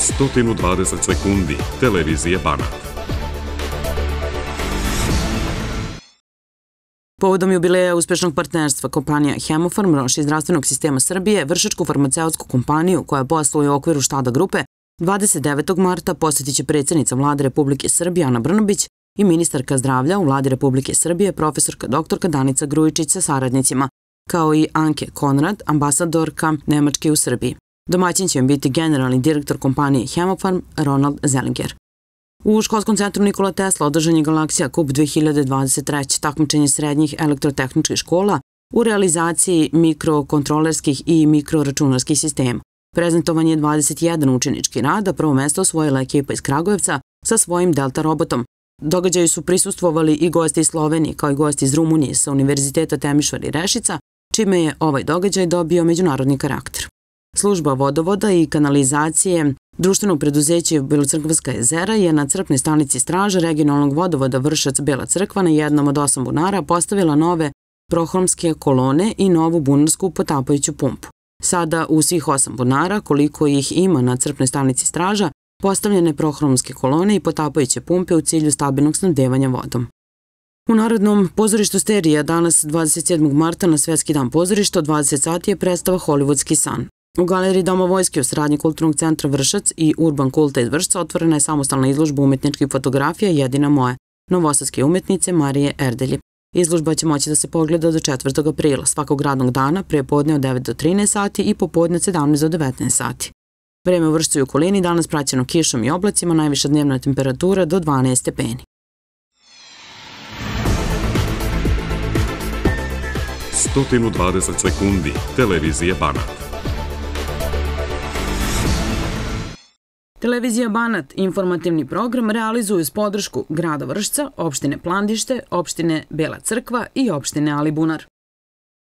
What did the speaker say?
120 sekundi televizije Banat. Povodom jubileja uspešnog partnerstva kompanija Hemofarm i zdravstvenog sistema Srbije, vršačku farmaceutsku kompaniju koja posluje u okviru štada grupe, 29. marta posjetit će predsednica vlade Republike Srbije Ana Brnobić i ministarka zdravlja u vladi Republike Srbije profesorka doktorka Danica Grujičić sa saradnicima, kao i Anke Konrad, ambasadorka Nemačke u Srbiji. Domaćin će biti generalni direktor kompanije Hemofarm Ronald Zellinger. U školskom centru Nikola Tesla održan je Galaksija Kup 2023, takmičenje srednjih elektrotehničkih škola u realizaciji mikrokontrolerskih i mikroračunarskih sistema. Prezentovan je 21 učenički rada, prvo mesto osvojila ekipa iz Kragujevca sa svojim Delta robotom. Događaju su prisustvovali i gosti iz Slovenije kao i gosti iz Rumunije sa Univerziteta Temišvar i Rešica, čime je ovaj događaj dobio međunarodni karakter. Služba vodovoda i kanalizacije Društveno preduzeće Belocrkvska jezera je na crpnoj stanici straže regionalnog vodovoda Vršac Bela crkva na jednom od osam bunara postavila nove prohromske kolone i novu bunarsku potapajuću pumpu. Sada u svih osam bunara, koliko ih ima na crpnoj stanici straža, postavljene prohromske kolone i potapajuće pumpe u cilju stabilnog snadevanja vodom. U Narodnom pozorištu Sterija danas 27. marta na Svetski dan pozorišta od 20 sati je predstava Hollywoodski san. U galeriji Doma vojske u sradnji Kulturnog centra Vršac i Urban Kulta iz Vršca otvorena je samostalna izložba umetničkih fotografija Jedina moje, novosadske umetnice Marije Erdelje. Izložba će moći da se pogleda do 4. aprila, svakog radnog dana, prije podne od 9 do 13 sati i popodne od 17 do 19 sati. Vreme u Vršcu i okolini danas praćeno kišom i oblacima, najviša dnevna temperatura do 12 stepeni. Stotinu 20 sekundi, televizije Banat. Televizija Banat informativni program realizuju s podršku grada Vršca, opštine Plandište, opštine Bela crkva i opštine Alibunar.